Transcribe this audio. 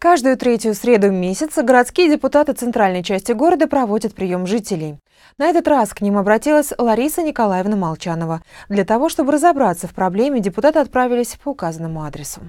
Каждую третью среду месяца городские депутаты центральной части города проводят прием жителей. На этот раз к ним обратилась Лариса Николаевна Молчанова. Для того, чтобы разобраться в проблеме, депутаты отправились по указанному адресу.